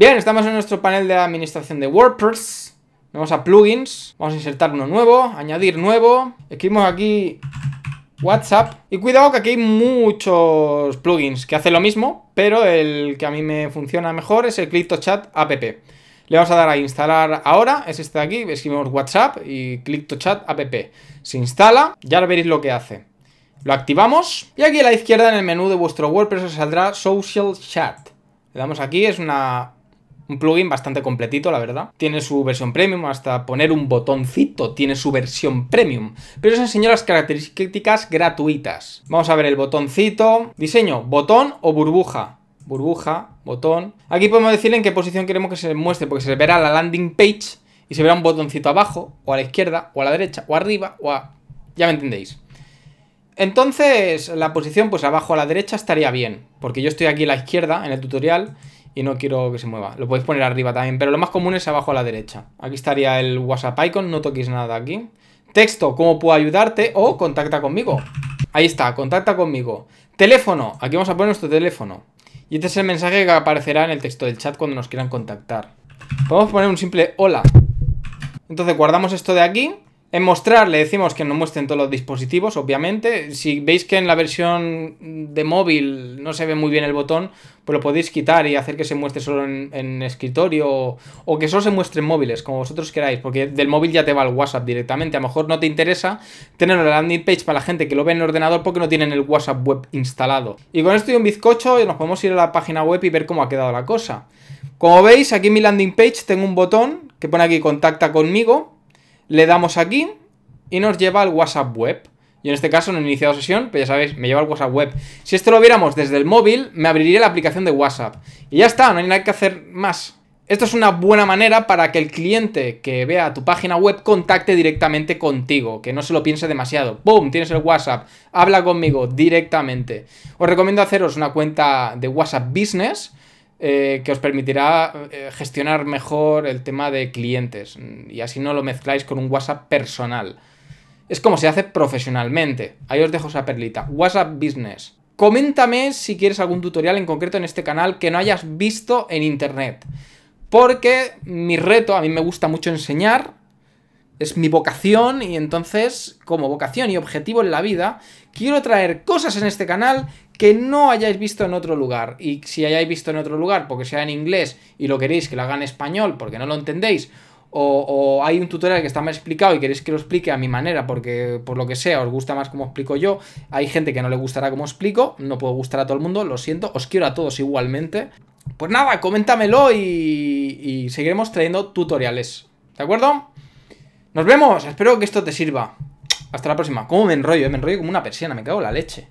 Bien, estamos en nuestro panel de administración de WordPress. Vamos a plugins, vamos a insertar uno nuevo, añadir nuevo, escribimos aquí WhatsApp. Y cuidado que aquí hay muchos plugins que hacen lo mismo, pero el que a mí me funciona mejor es el Chat app. Le vamos a dar a instalar ahora, es este de aquí, escribimos WhatsApp y Chat app. Se instala, ya veréis lo que hace. Lo activamos y aquí a la izquierda en el menú de vuestro WordPress os saldrá Social Chat. Le damos aquí, es una un plugin bastante completito, la verdad. Tiene su versión premium, hasta poner un botoncito tiene su versión premium. Pero os enseño las características gratuitas. Vamos a ver el botoncito. Diseño, botón o burbuja. Burbuja, botón. Aquí podemos decirle en qué posición queremos que se muestre, porque se verá la landing page y se verá un botoncito abajo, o a la izquierda, o a la derecha, o arriba, o a... Ya me entendéis. Entonces, la posición pues abajo a la derecha estaría bien, porque yo estoy aquí a la izquierda en el tutorial y no quiero que se mueva. Lo podéis poner arriba también, pero lo más común es abajo a la derecha. Aquí estaría el WhatsApp icon, no toquéis nada aquí. Texto, cómo puedo ayudarte o contacta conmigo. Ahí está, contacta conmigo. Teléfono, aquí vamos a poner nuestro teléfono. Y este es el mensaje que aparecerá en el texto del chat cuando nos quieran contactar. Podemos poner un simple hola. Entonces guardamos esto de aquí en mostrar le decimos que no muestren todos los dispositivos, obviamente. Si veis que en la versión de móvil no se ve muy bien el botón, pues lo podéis quitar y hacer que se muestre solo en, escritorio o, que solo se muestre en móviles, como vosotros queráis, porque del móvil ya te va el WhatsApp directamente. A lo mejor no te interesa tener la landing page para la gente que lo ve en el ordenador porque no tienen el WhatsApp web instalado. Y con esto y un bizcocho nos podemos ir a la página web y ver cómo ha quedado la cosa. Como veis, aquí en mi landing page tengo un botón que pone aquí contacta conmigo le damos aquí y nos lleva al WhatsApp web. Y en este caso no he iniciado sesión, pero pues ya sabéis, me lleva al WhatsApp web. Si esto lo viéramos desde el móvil, me abriría la aplicación de WhatsApp. Y ya está, no hay nada que hacer más. Esto es una buena manera para que el cliente que vea tu página web contacte directamente contigo, que no se lo piense demasiado. ¡Boom! Tienes el WhatsApp, habla conmigo directamente. Os recomiendo haceros una cuenta de WhatsApp Business eh, que os permitirá eh, gestionar mejor el tema de clientes y así no lo mezcláis con un WhatsApp personal. Es como se hace profesionalmente. Ahí os dejo esa perlita. WhatsApp Business. Coméntame si quieres algún tutorial en concreto en este canal que no hayas visto en internet. Porque mi reto, a mí me gusta mucho enseñar, es mi vocación y entonces, como vocación y objetivo en la vida, quiero traer cosas en este canal que no hayáis visto en otro lugar. Y si hayáis visto en otro lugar, porque sea en inglés y lo queréis que lo haga en español porque no lo entendéis, o, hay un tutorial que está mal explicado y queréis que lo explique a mi manera porque por lo que sea os gusta más como explico yo, hay gente que no le gustará como explico, no puedo gustar a todo el mundo, lo siento, os quiero a todos igualmente. Pues nada, coméntamelo y seguiremos trayendo tutoriales, ¿de acuerdo? Nos vemos, espero que esto te sirva. Hasta la próxima. ¿Cómo me enrollo? Eh? Me enrollo como una persiana, me cago en la leche.